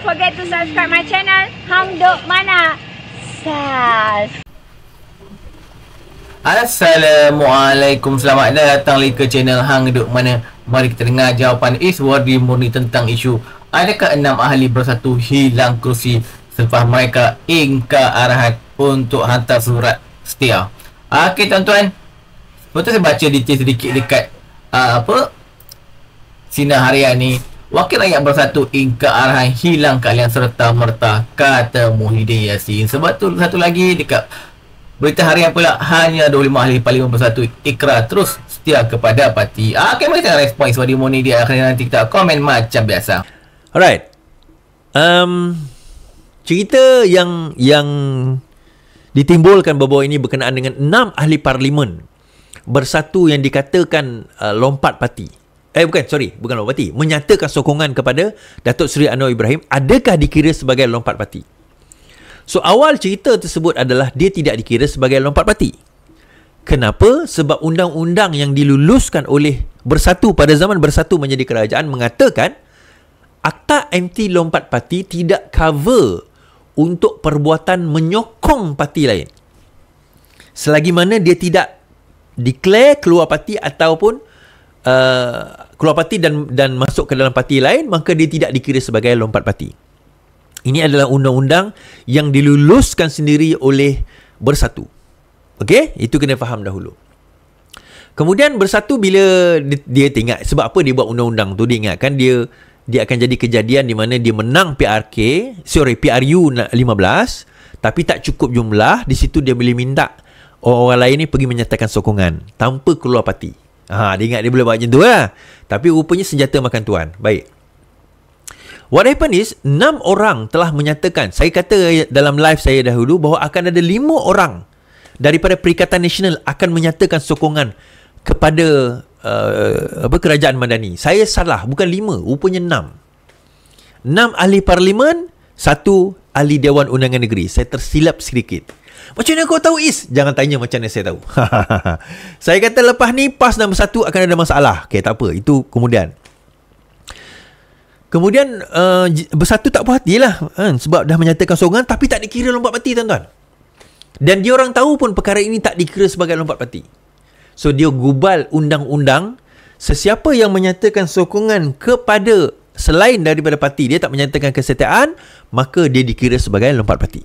don't forget to subscribe my channel Hamdok Mana Sas Assalamualaikum Selamat datang lagi ke channel Hang Duk Mana Mari kita dengar jawapan Iswardi Murni tentang isu Adakah enam ahli bersatu hilang kursi Selepas mereka ingkar arahan untuk hantar surat setia Okey tuan-tuan Betul saya baca detail sedikit dekat uh, Apa Sinar harian ni Wakil Rakyat Bersatu Inka Arhan hilang kalian serta merta kata Muhyiddin Yassin. Sebab tu satu lagi dekat berita yang pula hanya 25 ahli parlimen bersatu ikrar terus setia kepada parti. Ah, okay, mari kita respon sebab dia Muhyiddin akhirnya nanti kita komen macam biasa. Alright. Um, cerita yang yang ditimbulkan bawah ini berkenaan dengan enam ahli parlimen bersatu yang dikatakan uh, lompat parti. Eh bukan sorry Bukan lompat parti Menyatakan sokongan kepada Datuk Seri Anwar Ibrahim Adakah dikira sebagai lompat parti So awal cerita tersebut adalah Dia tidak dikira sebagai lompat parti Kenapa? Sebab undang-undang yang diluluskan oleh Bersatu pada zaman bersatu menjadi kerajaan Mengatakan Akta anti lompat parti tidak cover Untuk perbuatan menyokong parti lain Selagi mana dia tidak Declare keluar parti ataupun Uh, keluar parti dan dan masuk ke dalam parti lain maka dia tidak dikira sebagai lompat parti. Ini adalah undang-undang yang diluluskan sendiri oleh Bersatu. Okey, itu kena faham dahulu. Kemudian Bersatu bila dia, dia tengok sebab apa dia buat undang-undang tu dia ingatkan dia dia akan jadi kejadian di mana dia menang PRK, sorry PRU 15 tapi tak cukup jumlah di situ dia boleh minta orang-orang lain ni pergi menyatakan sokongan tanpa keluar parti. Ha, dia ingat dia boleh buat macam tu lah. Tapi rupanya senjata makan tuan. Baik. What happened is, 6 orang telah menyatakan, saya kata dalam live saya dahulu, bahawa akan ada 5 orang daripada Perikatan Nasional akan menyatakan sokongan kepada uh, apa, kerajaan Madani. Saya salah, bukan 5, rupanya 6. 6 ahli parlimen, satu ahli Dewan Undangan Negeri. Saya tersilap sedikit. Macam mana kau tahu Is? Jangan tanya macam mana saya tahu. saya kata lepas ni pas nombor satu akan ada masalah. Okay, tak apa. Itu kemudian. Kemudian uh, bersatu tak puas hati lah. Kan? Sebab dah menyatakan sorangan tapi tak dikira lompat pati tuan-tuan. Dan dia orang tahu pun perkara ini tak dikira sebagai lompat pati. So dia gubal undang-undang sesiapa yang menyatakan sokongan kepada selain daripada parti dia tak menyatakan kesetiaan maka dia dikira sebagai lompat parti.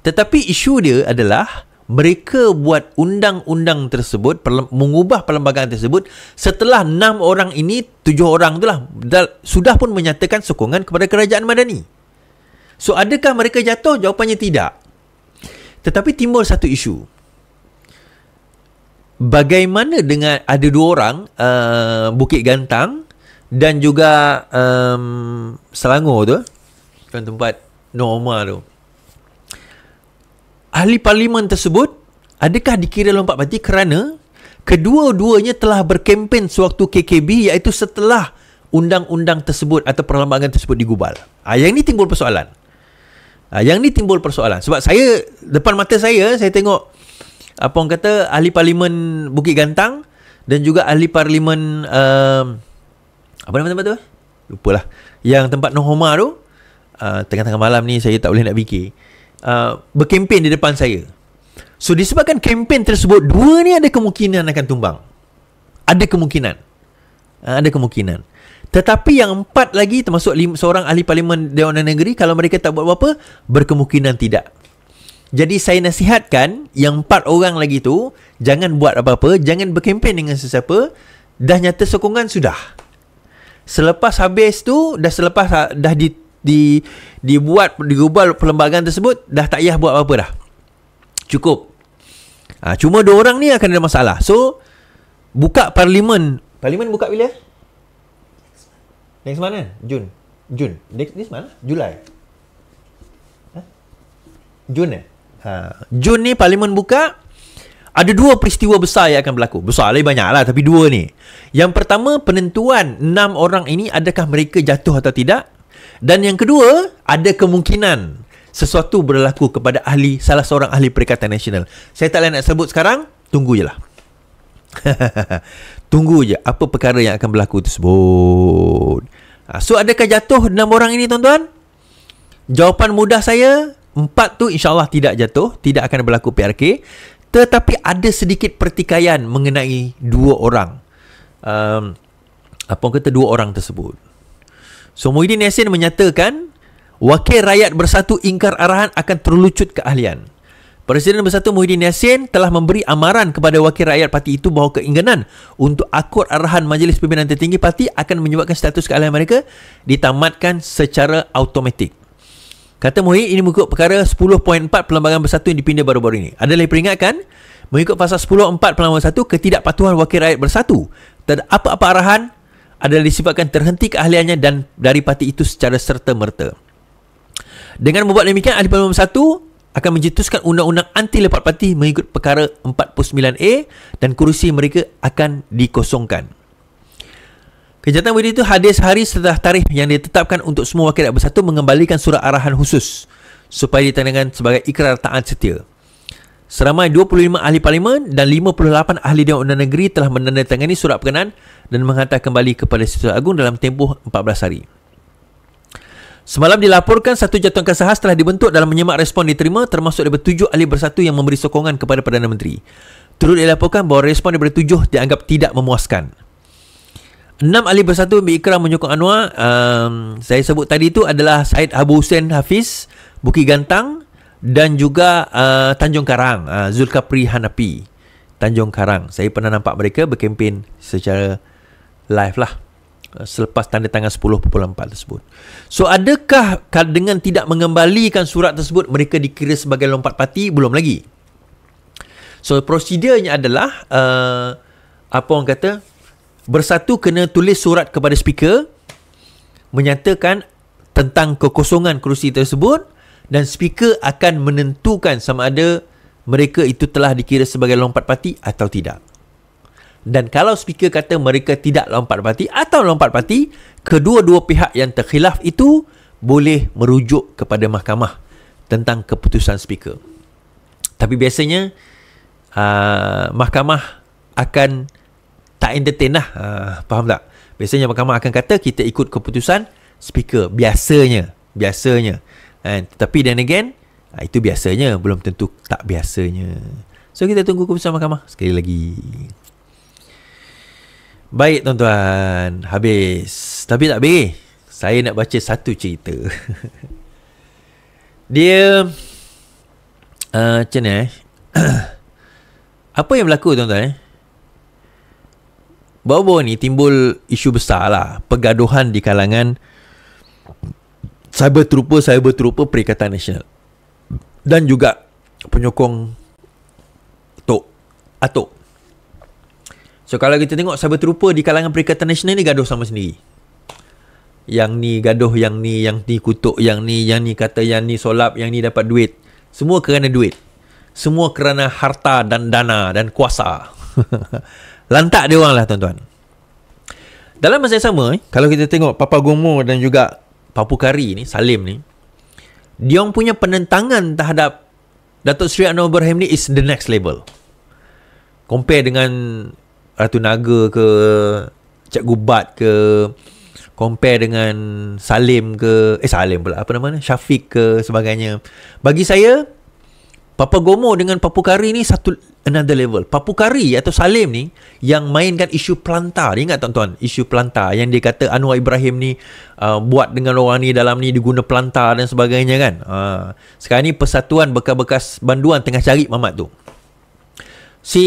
Tetapi isu dia adalah mereka buat undang-undang tersebut mengubah perlembagaan tersebut setelah enam orang ini tujuh orang itulah sudah pun menyatakan sokongan kepada kerajaan Madani. So adakah mereka jatuh? Jawapannya tidak. Tetapi timbul satu isu. Bagaimana dengan ada dua orang uh, Bukit Gantang dan juga um, Selangor tu tempat Norma tu ahli parlimen tersebut adakah dikira lompat parti kerana kedua-duanya telah berkempen sewaktu KKB iaitu setelah undang-undang tersebut atau perlambangan tersebut digubal. Ha, yang ini timbul persoalan. Ha, yang ini timbul persoalan. Sebab saya, depan mata saya, saya tengok apa orang kata ahli parlimen Bukit Gantang dan juga ahli parlimen uh, apa nama tempat tu? Lupalah. Yang tempat Nohoma tu, uh, tengah-tengah malam ni saya tak boleh nak fikir. Uh, berkempen di depan saya. So disebabkan kempen tersebut dua ni ada kemungkinan akan tumbang. Ada kemungkinan. Uh, ada kemungkinan. Tetapi yang empat lagi termasuk lima, seorang ahli parlimen Dewan Negeri kalau mereka tak buat apa-apa berkemungkinan tidak. Jadi saya nasihatkan yang empat orang lagi tu jangan buat apa-apa, jangan berkempen dengan sesiapa dah nyata sokongan sudah. Selepas habis tu dah selepas ha, dah di, di dibuat digubal perlembagaan tersebut dah tak payah buat apa-apa dah. Cukup. Ha, cuma dua orang ni akan ada masalah. So buka parlimen. Parlimen buka bila? Next month kan? Eh? Jun. Jun. Next this month? Julai. Ha? Jun eh? Ha. Jun ni parlimen buka. Ada dua peristiwa besar yang akan berlaku. Besar lagi banyak lah tapi dua ni. Yang pertama penentuan enam orang ini adakah mereka jatuh atau tidak. Dan yang kedua, ada kemungkinan sesuatu berlaku kepada ahli salah seorang ahli Perikatan Nasional. Saya tak layak nak sebut sekarang, tunggu je lah. tunggu je apa perkara yang akan berlaku tersebut. Ha, so, adakah jatuh enam orang ini tuan-tuan? Jawapan mudah saya, empat tu insyaAllah tidak jatuh, tidak akan berlaku PRK. Tetapi ada sedikit pertikaian mengenai dua orang. Um, apa kata dua orang tersebut? So Muhyiddin Yassin menyatakan Wakil rakyat bersatu ingkar arahan akan terlucut keahlian Presiden Bersatu Muhyiddin Yassin telah memberi amaran kepada wakil rakyat parti itu bahawa keinginan untuk akur arahan Majlis Pimpinan Tertinggi Parti akan menyebabkan status keahlian mereka ditamatkan secara automatik. Kata Mohi, ini mengikut perkara 10.4 Perlembagaan Bersatu yang dipindah baru-baru ini. Ada lagi peringatkan, mengikut pasal 10.4 Perlembagaan Bersatu, ketidakpatuhan wakil rakyat bersatu. terhadap apa-apa arahan adalah disebabkan terhenti keahliannya dan dari parti itu secara serta-merta. Dengan membuat demikian, Ahli Parlimen 1 akan menjetuskan undang-undang anti lepak parti mengikut perkara 49A dan kerusi mereka akan dikosongkan. Kejahatan Wadi itu hadir sehari setelah tarikh yang ditetapkan untuk semua wakil rakyat bersatu mengembalikan surat arahan khusus supaya ditandangkan sebagai ikrar taat setia. Seramai 25 ahli parlimen dan 58 ahli Dewan Undang Negeri telah menandatangani surat perkenan dan menghantar kembali kepada Situs Agung dalam tempoh 14 hari. Semalam dilaporkan satu jatuan kasahas telah dibentuk dalam menyemak respon diterima termasuk daripada tujuh ahli bersatu yang memberi sokongan kepada Perdana Menteri. Turut dilaporkan bahawa respon daripada tujuh dianggap tidak memuaskan. Enam ahli bersatu Mbi Ikram menyokong Anwar, um, saya sebut tadi itu adalah Said Abu Hussein Hafiz, Bukit Gantang, dan juga uh, Tanjung Karang uh, Zulkapri Hanapi Tanjung Karang saya pernah nampak mereka berkempen secara live lah uh, selepas tanda tangan 10.4 tersebut. So adakah dengan tidak mengembalikan surat tersebut mereka dikira sebagai lompat parti belum lagi. So prosedurnya adalah uh, apa orang kata bersatu kena tulis surat kepada speaker menyatakan tentang kekosongan kerusi tersebut dan speaker akan menentukan sama ada mereka itu telah dikira sebagai lompat parti atau tidak. Dan kalau speaker kata mereka tidak lompat parti atau lompat parti, kedua-dua pihak yang terkhilaf itu boleh merujuk kepada mahkamah tentang keputusan speaker. Tapi biasanya uh, mahkamah akan tak entertain lah. Uh, faham tak? Biasanya mahkamah akan kata kita ikut keputusan speaker. Biasanya. Biasanya kan tetapi then again ah, itu biasanya belum tentu tak biasanya so kita tunggu keputusan mahkamah sekali lagi baik tuan-tuan habis tapi tak habis saya nak baca satu cerita dia uh, macam ni eh? apa yang berlaku tuan-tuan eh? Bawa-bawa ni timbul isu besar lah Pergaduhan di kalangan cyber trooper cyber trooper perikatan nasional dan juga penyokong tok atok so kalau kita tengok cyber trooper di kalangan perikatan nasional ni gaduh sama sendiri yang ni gaduh yang ni yang ni kutuk yang ni yang ni kata yang ni solap yang ni dapat duit semua kerana duit semua kerana harta dan dana dan kuasa lantak dia orang lah tuan-tuan dalam masa yang sama eh, kalau kita tengok Papa Gomo dan juga Papukari ni, Salim ni, dia punya penentangan terhadap Datuk Seri Anwar Ibrahim ni is the next level. Compare dengan Ratu Naga ke, Cik Gubat ke, compare dengan Salim ke, eh Salim pula, apa namanya, Syafiq ke sebagainya. Bagi saya, Papa Gomo dengan Papukari ni satu another level. Papukari atau Salim ni yang mainkan isu pelanta. Ingat tuan-tuan, isu pelanta yang dia kata Anwar Ibrahim ni uh, buat dengan orang ni dalam ni diguna pelanta dan sebagainya kan. Uh, sekarang ni persatuan bekas-bekas banduan tengah cari mamat tu. Si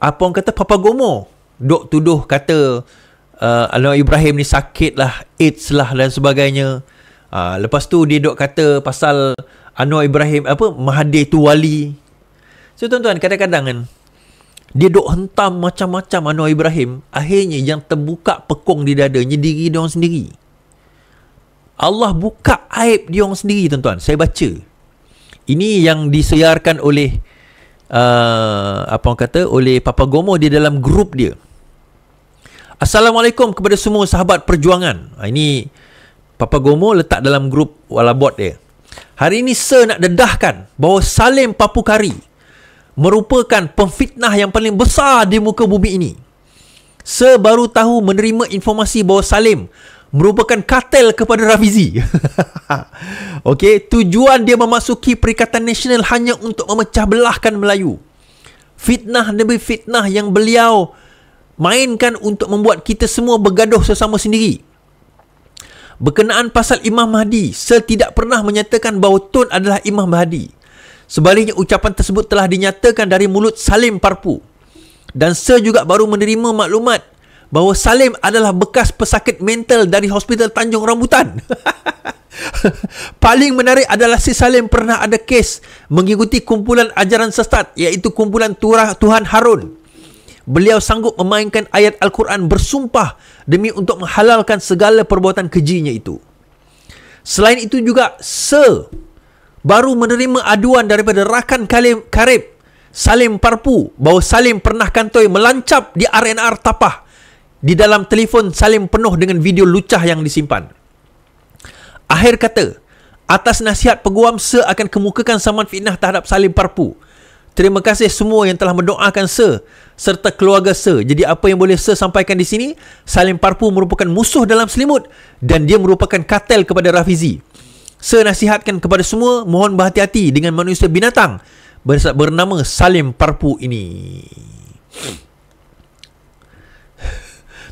apa orang kata Papa Gomo dok tuduh kata uh, Anwar Ibrahim ni sakit lah, AIDS lah dan sebagainya. Uh, lepas tu dia dok kata pasal Anwar Ibrahim apa Mahathir tu wali So tuan-tuan kadang-kadang kan dia duk hentam macam-macam Anwar Ibrahim akhirnya yang terbuka pekung di dadanya diri dia orang sendiri. Allah buka aib dia orang sendiri tuan-tuan. Saya baca. Ini yang disiarkan oleh uh, apa orang kata oleh Papa Gomo di dalam grup dia. Assalamualaikum kepada semua sahabat perjuangan. Ah, ini Papa Gomo letak dalam grup Walabot dia. Hari ini sir nak dedahkan bahawa Salim Papukari merupakan pemfitnah yang paling besar di muka bumi ini. Sebaru tahu menerima informasi bahawa Salim merupakan katil kepada Rafizi. okay, tujuan dia memasuki Perikatan Nasional hanya untuk memecah belahkan Melayu. Fitnah demi fitnah yang beliau mainkan untuk membuat kita semua bergaduh sesama sendiri. Berkenaan pasal Imam Mahdi, Sel tidak pernah menyatakan bahawa Tun adalah Imam Mahdi. Sebaliknya ucapan tersebut telah dinyatakan dari mulut Salim Parpu. Dan Sir juga baru menerima maklumat bahawa Salim adalah bekas pesakit mental dari Hospital Tanjung Rambutan. Paling menarik adalah si Salim pernah ada kes mengikuti kumpulan ajaran sesat iaitu kumpulan Turah Tuhan Harun. Beliau sanggup memainkan ayat Al-Quran bersumpah demi untuk menghalalkan segala perbuatan kejinya itu. Selain itu juga Sir baru menerima aduan daripada rakan Kalim Karib Salim Parpu bahawa Salim pernah kantoi melancap di RNR Tapah di dalam telefon Salim penuh dengan video lucah yang disimpan. Akhir kata, atas nasihat peguam se akan kemukakan saman fitnah terhadap Salim Parpu. Terima kasih semua yang telah mendoakan se serta keluarga se. Jadi apa yang boleh se sampaikan di sini, Salim Parpu merupakan musuh dalam selimut dan dia merupakan katel kepada Rafizi. Saya nasihatkan kepada semua mohon berhati-hati dengan manusia binatang bernama Salim Parpu ini.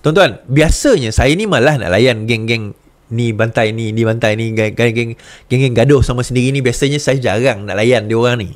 Tuan-tuan, biasanya saya ni malah nak layan geng-geng ni bantai ni, ni bantai ni, geng-geng geng-geng gaduh sama sendiri ni biasanya saya jarang nak layan dia orang ni.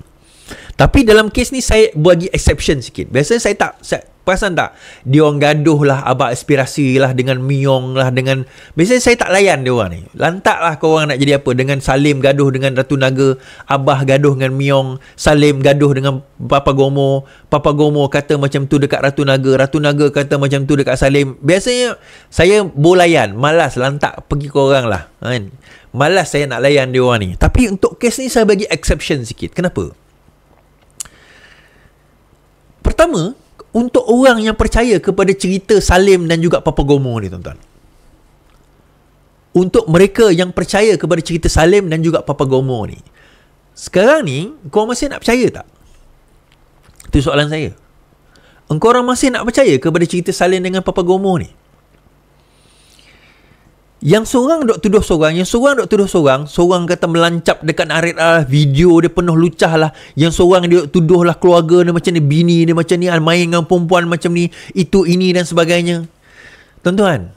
Tapi dalam kes ni saya bagi exception sikit. Biasanya saya tak saya, Perasan tak? Dia orang gaduh lah Abang aspirasi lah Dengan Miong lah Dengan Biasanya saya tak layan dia orang ni Lantak lah korang nak jadi apa Dengan Salim gaduh Dengan Ratu Naga Abah gaduh dengan Miong Salim gaduh dengan Papa Gomo Papa Gomo kata macam tu Dekat Ratu Naga Ratu Naga kata macam tu Dekat Salim Biasanya Saya boleh layan Malas lantak Pergi korang lah kan? Malas saya nak layan dia orang ni Tapi untuk kes ni Saya bagi exception sikit Kenapa? Pertama, untuk orang yang percaya kepada cerita Salim dan juga Papa Gomo ni tuan-tuan. Untuk mereka yang percaya kepada cerita Salim dan juga Papa Gomo ni. Sekarang ni, kau masih nak percaya tak? Itu soalan saya. Engkau orang masih nak percaya kepada cerita Salim dengan Papa Gomo ni? Yang seorang dok tuduh seorang, yang seorang dok tuduh seorang, seorang kata melancap dekat arit uh, lah, video dia penuh lucah lah. Yang seorang dia tuduh lah keluarga ni macam ni, bini ni macam ni, main dengan perempuan macam ni, itu ini dan sebagainya. Tuan-tuan,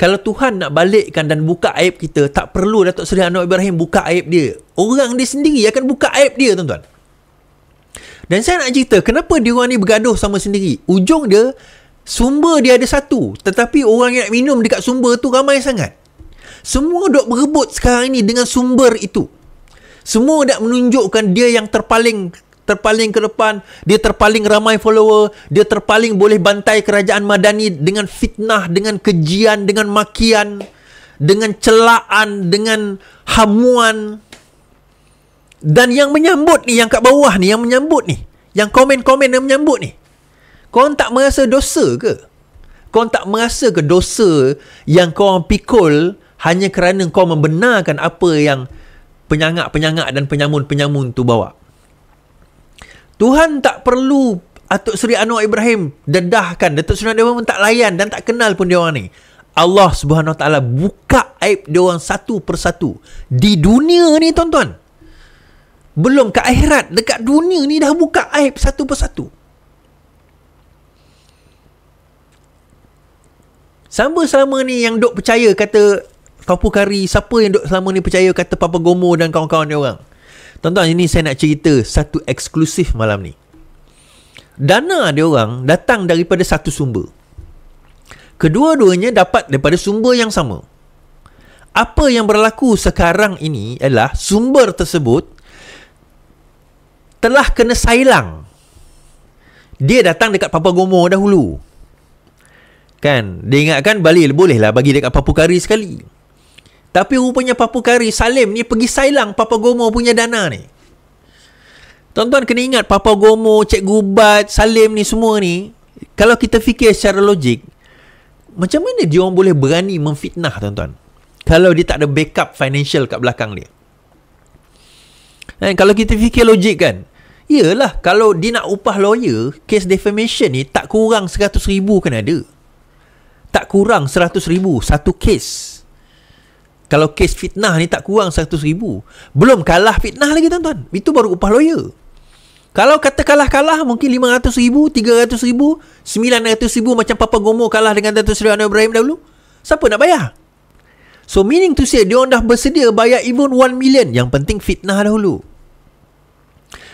kalau Tuhan nak balikkan dan buka aib kita, tak perlu Datuk Seri Anwar Ibrahim buka aib dia. Orang dia sendiri akan buka aib dia, tuan-tuan. Dan saya nak cerita, kenapa dia orang ni bergaduh sama sendiri? Ujung dia, sumber dia ada satu. Tetapi orang yang nak minum dekat sumber tu ramai sangat. Semua dok berebut sekarang ini dengan sumber itu. Semua nak menunjukkan dia yang terpaling terpaling ke depan, dia terpaling ramai follower, dia terpaling boleh bantai kerajaan Madani dengan fitnah, dengan kejian, dengan makian, dengan celaan, dengan hamuan. Dan yang menyambut ni, yang kat bawah ni, yang menyambut ni, yang komen-komen yang menyambut ni, korang tak merasa dosa ke? Korang tak merasa ke dosa yang korang pikul, hanya kerana kau membenarkan apa yang penyangak-penyangak dan penyamun-penyamun tu bawa. Tuhan tak perlu Atuk Seri Anwar Ibrahim dedahkan. Datuk Seri Anwar tak layan dan tak kenal pun dia orang ni. Allah Subhanahu Wa Taala buka aib dia orang satu persatu. Di dunia ni tuan-tuan. Belum ke akhirat. Dekat dunia ni dah buka aib satu persatu. Sama selama ni yang dok percaya kata Papu Kari siapa yang duk selama ni percaya kata Papa Gomo dan kawan-kawan dia orang tuan-tuan ini saya nak cerita satu eksklusif malam ni dana dia orang datang daripada satu sumber kedua-duanya dapat daripada sumber yang sama apa yang berlaku sekarang ini adalah sumber tersebut telah kena sailang dia datang dekat Papa Gomo dahulu kan dia ingatkan balik bolehlah bagi dekat Papu Kari sekali tapi rupanya Papu Kari Salim ni pergi sailang Papa Gomo punya dana ni. Tuan-tuan kena ingat Papa Gomo, Cik Gubat, Salim ni semua ni. Kalau kita fikir secara logik, macam mana dia orang boleh berani memfitnah tuan-tuan? Kalau dia tak ada backup financial kat belakang dia. Dan eh, kalau kita fikir logik kan, iyalah kalau dia nak upah lawyer, kes defamation ni tak kurang 100 ribu kan ada. Tak kurang 100 ribu, satu case. Kalau kes fitnah ni tak kurang 100 ribu Belum kalah fitnah lagi tuan-tuan Itu baru upah lawyer Kalau kata kalah-kalah mungkin 500 ribu 300 ribu 900 ribu macam Papa Gomo kalah dengan Datuk Seri Anwar Ibrahim dahulu Siapa nak bayar? So meaning to say Dia dah bersedia bayar even 1 million Yang penting fitnah dahulu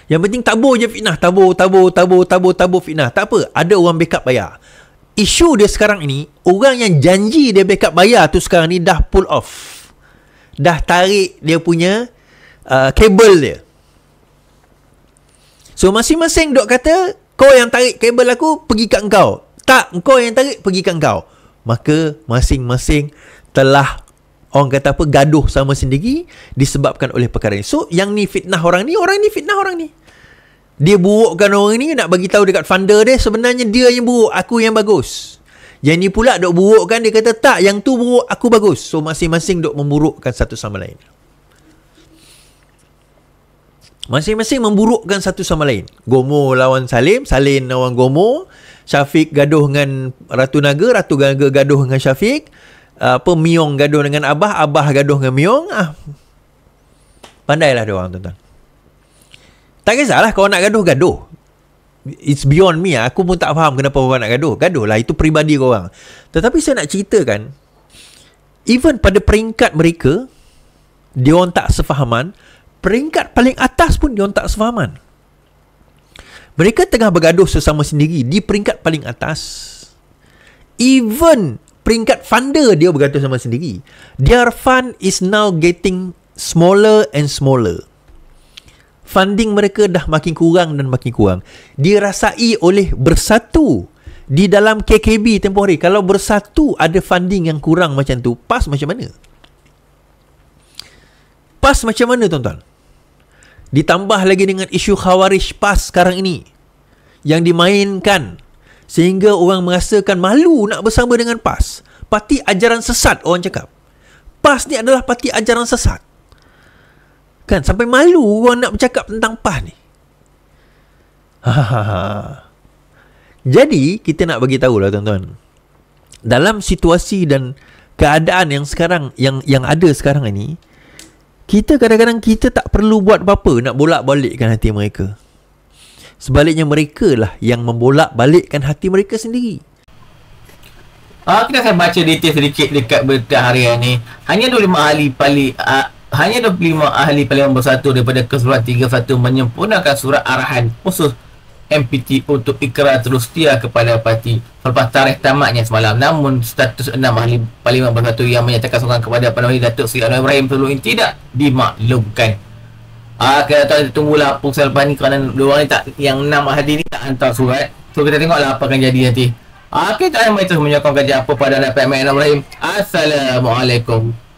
Yang penting tabur je fitnah Tabur, tabur, tabur, tabur, tabur fitnah Tak apa, ada orang backup bayar Isu dia sekarang ini Orang yang janji dia backup bayar tu sekarang ni Dah pull off dah tarik dia punya uh, kabel dia. So masing-masing dok kata, kau yang tarik kabel aku pergi kat engkau. Tak, kau yang tarik pergi kat engkau. Maka masing-masing telah orang kata apa gaduh sama sendiri disebabkan oleh perkara ini. So yang ni fitnah orang ni, orang ni fitnah orang ni. Dia burukkan orang ni nak bagi tahu dekat funder dia sebenarnya dia yang buruk, aku yang bagus. Yang ni pula duk burukkan dia kata tak yang tu buruk aku bagus. So masing-masing duk memburukkan satu sama lain. Masing-masing memburukkan satu sama lain. Gomo lawan Salim, Salim lawan Gomo, Syafiq gaduh dengan Ratu Naga, Ratu Naga gaduh dengan Syafiq, apa Miong gaduh dengan Abah, Abah gaduh dengan Miong. Ah. Pandailah dia orang tuan-tuan. Tak kisahlah kau nak gaduh gaduh it's beyond me lah. Aku pun tak faham kenapa orang nak gaduh. Gaduh lah, itu peribadi korang. Tetapi saya nak ceritakan, even pada peringkat mereka, dia tak sefahaman, peringkat paling atas pun dia tak sefahaman. Mereka tengah bergaduh sesama sendiri di peringkat paling atas. Even peringkat funder dia bergaduh sama sendiri. Their fund is now getting smaller and smaller funding mereka dah makin kurang dan makin kurang dirasai oleh bersatu di dalam KKB tempoh hari kalau bersatu ada funding yang kurang macam tu pas macam mana pas macam mana tuan-tuan ditambah lagi dengan isu khawarij pas sekarang ini yang dimainkan sehingga orang merasakan malu nak bersama dengan PAS parti ajaran sesat orang cakap PAS ni adalah parti ajaran sesat Kan sampai malu orang nak bercakap tentang PAS ni. Jadi kita nak bagi tahu lah tuan-tuan. Dalam situasi dan keadaan yang sekarang yang yang ada sekarang ini, kita kadang-kadang kita tak perlu buat apa-apa nak bolak-balikkan hati mereka. Sebaliknya mereka lah yang membolak-balikkan hati mereka sendiri. Ah, kita akan baca detail sedikit dekat berita harian ni. Hanya 25 ahli pali. Ah, hanya 25 ahli Parlimen Bersatu daripada Kesuruhan 31 menyempurnakan surat arahan khusus MPT untuk ikrar terus setia kepada parti selepas tarikh tamatnya semalam. Namun, status 6 ahli Parlimen Bersatu yang menyatakan sokongan kepada Puan Wali Datuk Seri Anwar Ibrahim perlu ini tidak dimaklumkan. Ah, kita tahu, tunggulah pusat lepas ni kerana mereka ni tak, yang enam ahli ni tak hantar surat. So, kita tengoklah apa akan jadi nanti. Okay, tak payah itu menyokong kerja apa pada anak Pak Ibrahim. Assalamualaikum.